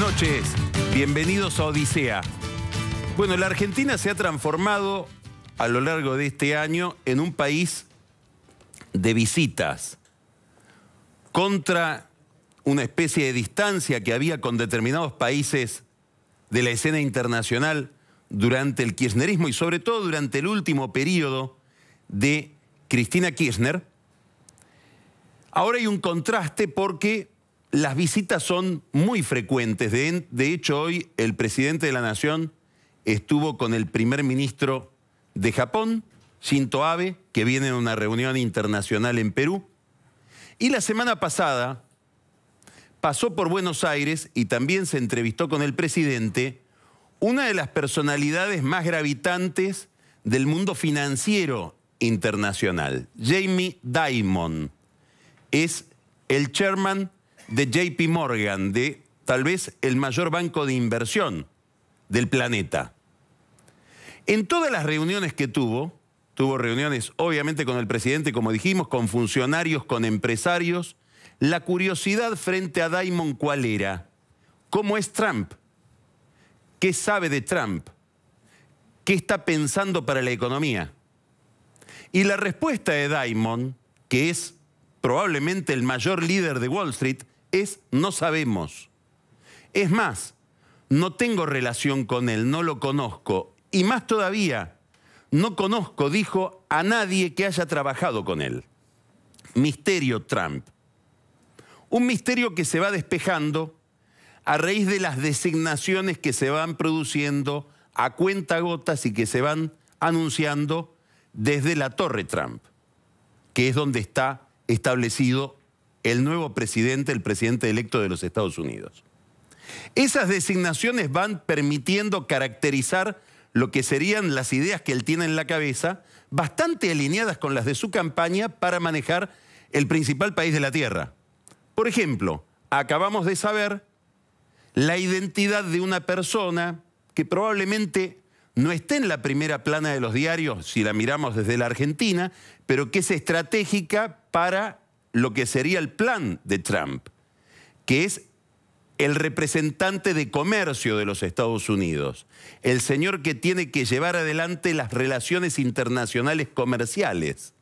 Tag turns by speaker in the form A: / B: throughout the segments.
A: noches, bienvenidos a Odisea. Bueno, la Argentina se ha transformado a lo largo de este año en un país de visitas contra una especie de distancia que había con determinados países de la escena internacional durante el kirchnerismo y sobre todo durante el último periodo de Cristina Kirchner. Ahora hay un contraste porque las visitas son muy frecuentes. De, hecho, hoy el presidente de la Nación estuvo con el primer ministro de Japón, Shinto Abe, que viene en una reunión internacional en Perú. Y la semana pasada pasó por Buenos Aires y también se entrevistó con el presidente, una de las personalidades más gravitantes del mundo financiero internacional, Jamie Dimon. Es el chairman de JP Morgan, de tal vez el mayor banco de inversión del planeta. En todas las reuniones que tuvo, tuvo reuniones obviamente con el presidente, como dijimos, con funcionarios, con empresarios, la curiosidad frente a Diamond cuál era, cómo es Trump, qué sabe de Trump, qué está pensando para la economía. Y la respuesta de Diamond, que es probablemente el mayor líder de Wall Street, es no sabemos. Es más, no tengo relación con él, no lo conozco. Y más todavía, no conozco, dijo, a nadie que haya trabajado con él. Misterio Trump. Un misterio que se va despejando a raíz de las designaciones que se van produciendo a cuenta gotas y que se van anunciando desde la Torre Trump, que es donde está establecido el nuevo presidente, el presidente electo de los Estados Unidos. Esas designaciones van permitiendo caracterizar lo que serían las ideas que él tiene en la cabeza, bastante alineadas con las de su campaña para manejar el principal país de la Tierra. Por ejemplo, acabamos de saber la identidad de una persona que probablemente no esté en la primera plana de los diarios si la miramos desde la Argentina, pero que es estratégica para lo que sería el plan de Trump, que es el representante de comercio de los Estados Unidos, el señor que tiene que llevar adelante las relaciones internacionales comerciales,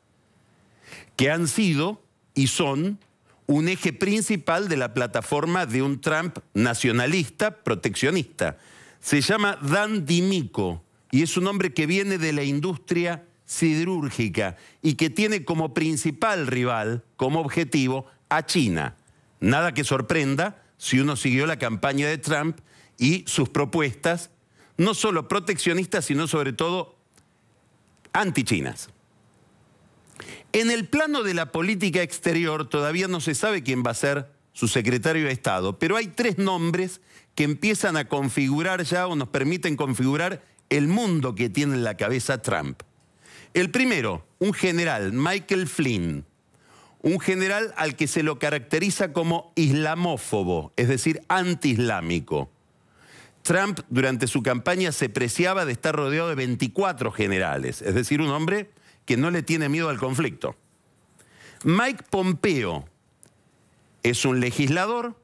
A: que han sido y son un eje principal de la plataforma de un Trump nacionalista proteccionista. Se llama Dan Dimico y es un hombre que viene de la industria siderúrgica y que tiene como principal rival, como objetivo, a China. Nada que sorprenda si uno siguió la campaña de Trump y sus propuestas, no solo proteccionistas, sino sobre todo antichinas. En el plano de la política exterior todavía no se sabe quién va a ser su secretario de Estado, pero hay tres nombres que empiezan a configurar ya o nos permiten configurar el mundo que tiene en la cabeza Trump. El primero, un general, Michael Flynn, un general al que se lo caracteriza como islamófobo, es decir, antiislámico. Trump durante su campaña se preciaba de estar rodeado de 24 generales, es decir, un hombre que no le tiene miedo al conflicto. Mike Pompeo es un legislador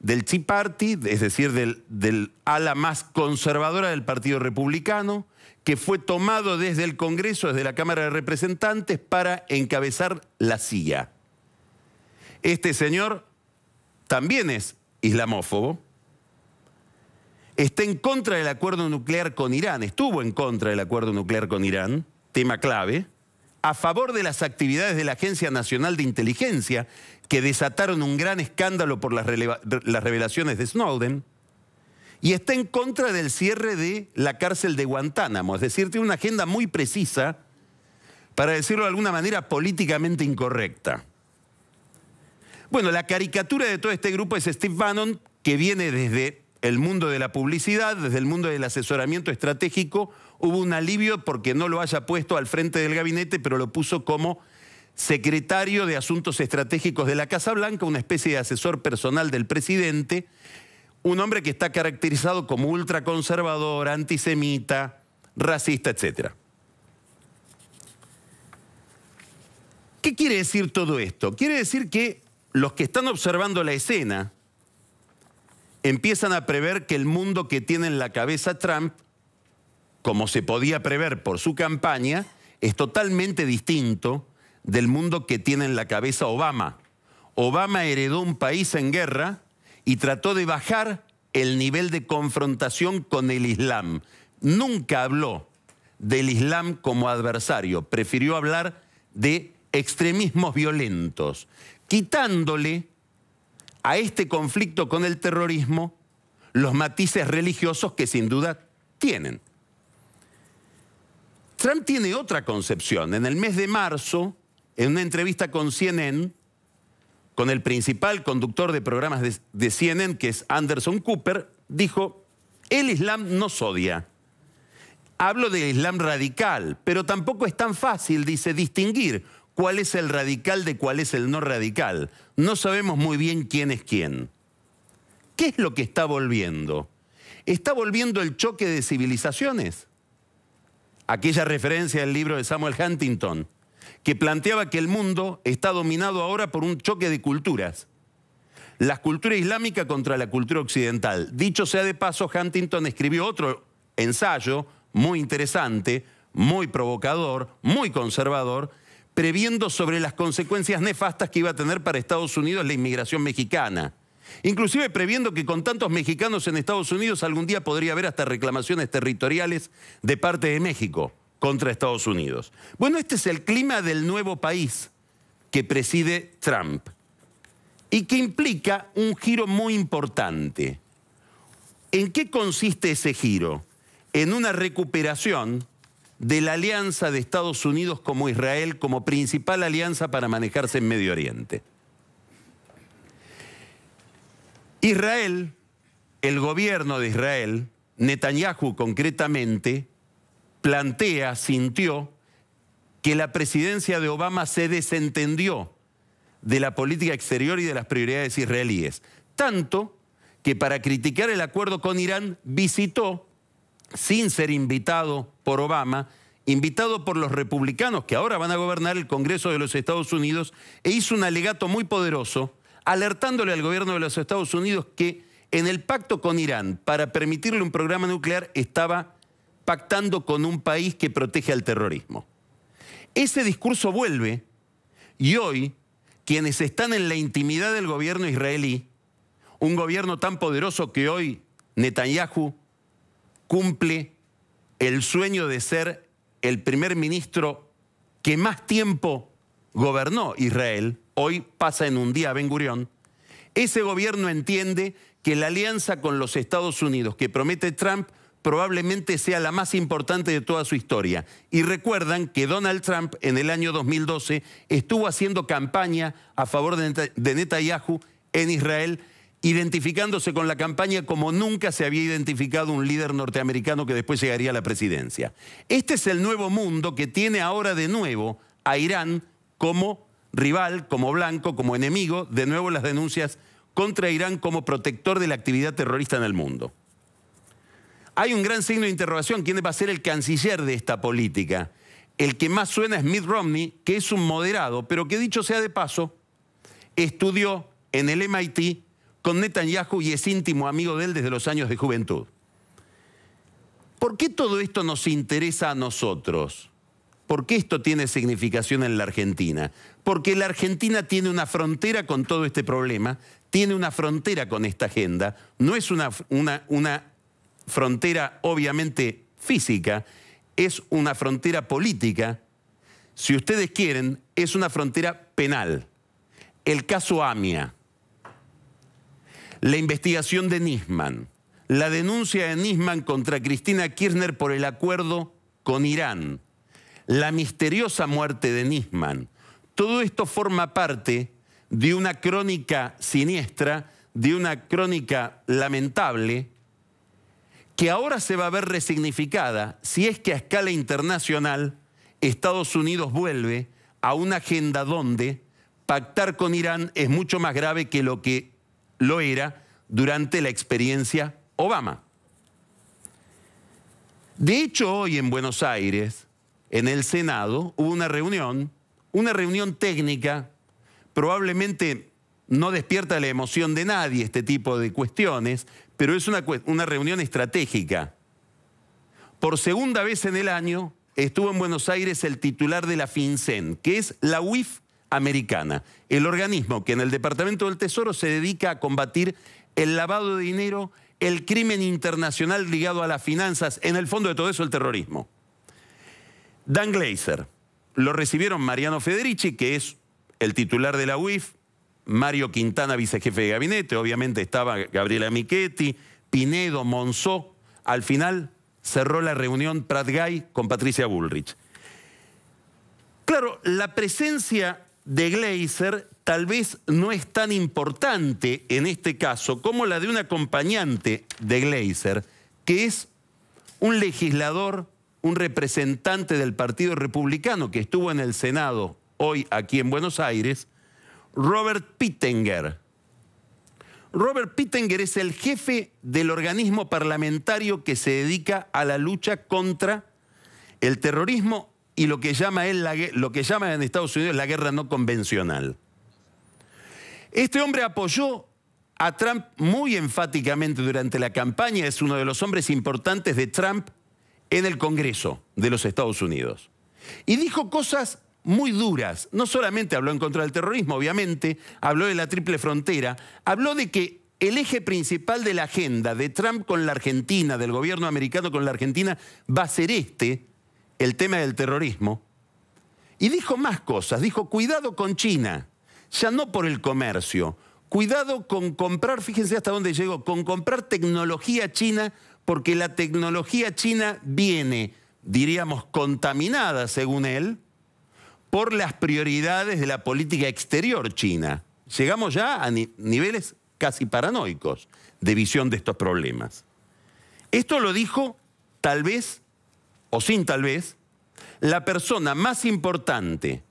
A: del Tea Party, es decir, del, del, ala más conservadora del Partido Republicano, que fue tomado desde el Congreso, desde la Cámara de Representantes, para encabezar la CIA. Este señor también es islamófobo, está en contra del acuerdo nuclear con Irán, estuvo en contra del acuerdo nuclear con Irán, tema clave, a favor de las actividades de la Agencia Nacional de Inteligencia, que desataron un gran escándalo por las, revelaciones de Snowden, y está en contra del cierre de la cárcel de Guantánamo. Es decir, tiene una agenda muy precisa, para decirlo de alguna manera, políticamente incorrecta. Bueno, la caricatura de todo este grupo es Steve Bannon, que viene desde el mundo de la publicidad, desde el mundo del asesoramiento estratégico, hubo un alivio porque no lo haya puesto al frente del gabinete, pero lo puso como secretario de Asuntos Estratégicos de la Casa Blanca, una especie de asesor personal del presidente, un hombre que está caracterizado como ultraconservador, antisemita, racista, etc. ¿Qué quiere decir todo esto? Quiere decir que los que están observando la escena, empiezan a prever que el mundo que tiene en la cabeza Trump, como se podía prever por su campaña, es totalmente distinto del mundo que tiene en la cabeza Obama. Obama heredó un país en guerra y trató de bajar el nivel de confrontación con el Islam. Nunca habló del Islam como adversario, prefirió hablar de extremismos violentos, quitándole a este conflicto con el terrorismo los matices religiosos que sin duda tienen. Trump tiene otra concepción. En el mes de marzo, en una entrevista con CNN, con el principal conductor de programas de, CNN, que es Anderson Cooper, dijo, el Islam nos odia. Hablo del Islam radical, pero tampoco es tan fácil, dice, distinguir cuál es el radical de cuál es el no radical. No sabemos muy bien quién es quién. ¿Qué es lo que está volviendo? ¿Está volviendo el choque de civilizaciones? Aquella referencia del libro de Samuel Huntington, que planteaba que el mundo está dominado ahora por un choque de culturas. La cultura islámica contra la cultura occidental. Dicho sea de paso, Huntington escribió otro ensayo muy interesante, muy provocador, muy conservador, previendo sobre las consecuencias nefastas que iba a tener para Estados Unidos la inmigración mexicana. Inclusive previendo que con tantos mexicanos en Estados Unidos algún día podría haber hasta reclamaciones territoriales de parte de México contra Estados Unidos. Bueno, este es el clima del nuevo país que preside Trump y que implica un giro muy importante. ¿En qué consiste ese giro? En una recuperación de la alianza de Estados Unidos como Israel como principal alianza para manejarse en Medio Oriente. Israel, el gobierno de Israel, Netanyahu concretamente, plantea, sintió, que la presidencia de Obama se desentendió de la política exterior y de las prioridades israelíes. Tanto que para criticar el acuerdo con Irán visitó sin ser invitado por Obama, invitado por los republicanos que ahora van a gobernar el Congreso de los Estados Unidos, e hizo un alegato muy poderoso alertándole al gobierno de los Estados Unidos que en el pacto con Irán para permitirle un programa nuclear estaba pactando con un país que protege al terrorismo. Ese discurso vuelve y hoy quienes están en la intimidad del gobierno israelí, un gobierno tan poderoso que hoy Netanyahu cumple el sueño de ser el primer ministro que más tiempo gobernó Israel, hoy pasa en un día Ben Gurión, ese gobierno entiende que la alianza con los Estados Unidos que promete Trump probablemente sea la más importante de toda su historia. Y recuerdan que Donald Trump en el año 2012 estuvo haciendo campaña a favor de Netanyahu en Israel identificándose con la campaña como nunca se había identificado un líder norteamericano que después llegaría a la presidencia. Este es el nuevo mundo que tiene ahora de nuevo a Irán como rival, como blanco, como enemigo, de nuevo las denuncias contra Irán como protector de la actividad terrorista en el mundo. Hay un gran signo de interrogación, ¿quién va a ser el canciller de esta política? El que más suena es Mitt Romney, que es un moderado, pero que dicho sea de paso, estudió en el MIT con Netanyahu y es íntimo amigo de él desde los años de juventud. ¿Por qué todo esto nos interesa a nosotros? ¿Por qué esto tiene significación en la Argentina? Porque la Argentina tiene una frontera con todo este problema, tiene una frontera con esta agenda, no es una, una, una frontera obviamente física, es una frontera política, si ustedes quieren, es una frontera penal. El caso Amia la investigación de Nisman, la denuncia de Nisman contra Cristina Kirchner por el acuerdo con Irán, la misteriosa muerte de Nisman. Todo esto forma parte de una crónica siniestra, de una crónica lamentable, que ahora se va a ver resignificada si es que a escala internacional Estados Unidos vuelve a una agenda donde pactar con Irán es mucho más grave que lo que lo era durante la experiencia Obama. De hecho, hoy en Buenos Aires, en el Senado, hubo una reunión, una reunión técnica, probablemente no despierta la emoción de nadie este tipo de cuestiones, pero es una, reunión estratégica. Por segunda vez en el año estuvo en Buenos Aires el titular de la FinCEN, que es la UIF Americana, el organismo que en el Departamento del Tesoro se dedica a combatir el lavado de dinero, el crimen internacional ligado a las finanzas, en el fondo de todo eso el terrorismo. Dan Glazer, lo recibieron Mariano Federici, que es el titular de la UIF, Mario Quintana, vicejefe de gabinete, obviamente estaba Gabriela Michetti, Pinedo, Monzó. Al final cerró la reunión Pratgay con Patricia Bullrich. Claro, la presencia de Glaser tal vez no es tan importante en este caso como la de un acompañante de Glaser que es un legislador, un representante del Partido Republicano que estuvo en el Senado hoy aquí en Buenos Aires, Robert Pittenger. Robert Pittenger es el jefe del organismo parlamentario que se dedica a la lucha contra el terrorismo y lo que llama él lo que en Estados Unidos la guerra no convencional. Este hombre apoyó a Trump muy enfáticamente durante la campaña, es uno de los hombres importantes de Trump en el Congreso de los Estados Unidos. Y dijo cosas muy duras. No solamente habló en contra del terrorismo, obviamente, habló de la triple frontera, habló de que el eje principal de la agenda de Trump con la Argentina, del gobierno americano con la Argentina, va a ser este, el tema del terrorismo, y dijo más cosas, dijo, cuidado con China, ya no por el comercio, cuidado con comprar, fíjense hasta dónde llegó, con comprar tecnología china, porque la tecnología china viene, diríamos, contaminada, según él, por las prioridades de la política exterior china. Llegamos ya a niveles casi paranoicos de visión de estos problemas. Esto lo dijo tal vez o sin tal vez, la persona más importante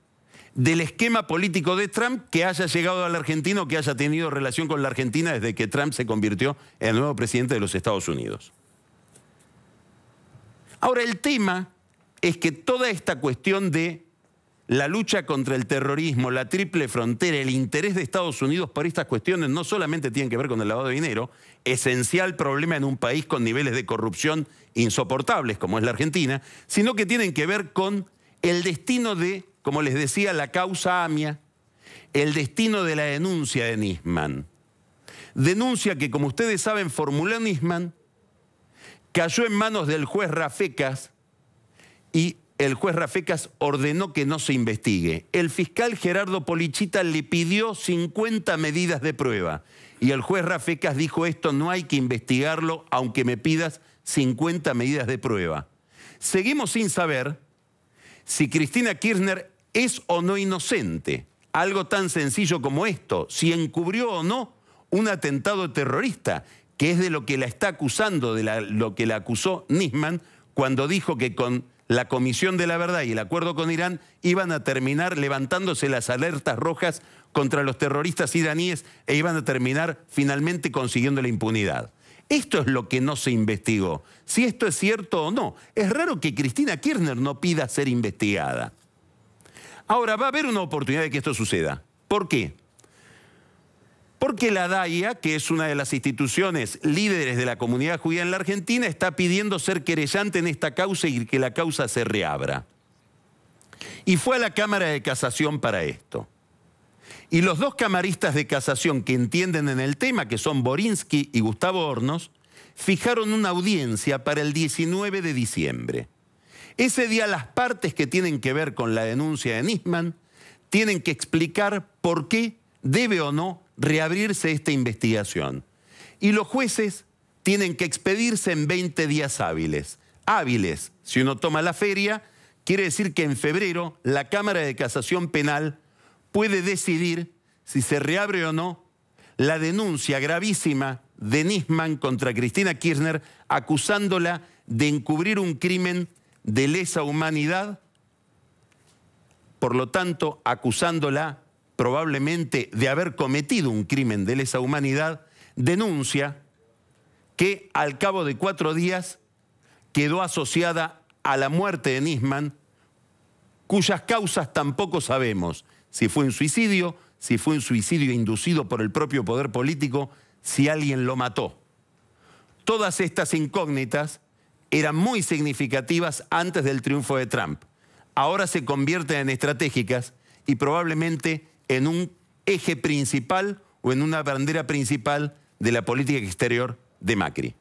A: del esquema político de Trump que haya llegado al argentino, que haya tenido relación con la Argentina desde que Trump se convirtió en el nuevo presidente de los Estados Unidos. Ahora, el tema es que toda esta cuestión de la lucha contra el terrorismo, la triple frontera, el interés de Estados Unidos por estas cuestiones no solamente tienen que ver con el lavado de dinero, esencial problema en un país con niveles de corrupción insoportables como es la Argentina, sino que tienen que ver con el destino de, como les decía, la causa AMIA, el destino de la denuncia de Nisman. Denuncia que, como ustedes saben, formuló Nisman, cayó en manos del juez Rafecas y el juez Rafecas ordenó que no se investigue. El fiscal Gerardo Polichita le pidió 50 medidas de prueba. Y el juez Rafecas dijo esto no hay que investigarlo aunque me pidas 50 medidas de prueba. Seguimos sin saber si Cristina Kirchner es o no inocente. Algo tan sencillo como esto, si encubrió o no un atentado terrorista, que es de lo que la está acusando, de lo que la acusó Nisman cuando dijo que con la Comisión de la Verdad y el acuerdo con Irán iban a terminar levantándose las alertas rojas contra los terroristas iraníes e iban a terminar finalmente consiguiendo la impunidad. Esto es lo que no se investigó. Si esto es cierto o no, es raro que Cristina Kirchner no pida ser investigada. Ahora, va a haber una oportunidad de que esto suceda. ¿Por qué? Porque la DAIA, que es una de las instituciones líderes de la comunidad judía en la Argentina, está pidiendo ser querellante en esta causa y que la causa se reabra. Y fue a la Cámara de Casación para esto. Y los dos camaristas de casación que entienden en el tema, que son Borinsky y Gustavo Hornos, fijaron una audiencia para el 19 de diciembre. Ese día las partes que tienen que ver con la denuncia de Nisman tienen que explicar por qué debe o no reabrirse esta investigación. Y los jueces tienen que expedirse en 20 días hábiles. Hábiles, si uno toma la feria, quiere decir que en febrero la Cámara de Casación Penal puede decidir si se reabre o no la denuncia gravísima de Nisman contra Cristina Kirchner acusándola de encubrir un crimen de lesa humanidad, por lo tanto acusándola probablemente de haber cometido un crimen de lesa humanidad, denuncia que al cabo de cuatro días quedó asociada a la muerte de Nisman, cuyas causas tampoco sabemos, si fue un suicidio, si fue un suicidio inducido por el propio poder político, si alguien lo mató. Todas estas incógnitas eran muy significativas antes del triunfo de Trump. Ahora se convierten en estratégicas y probablemente en un eje principal o en una bandera principal de la política exterior de Macri.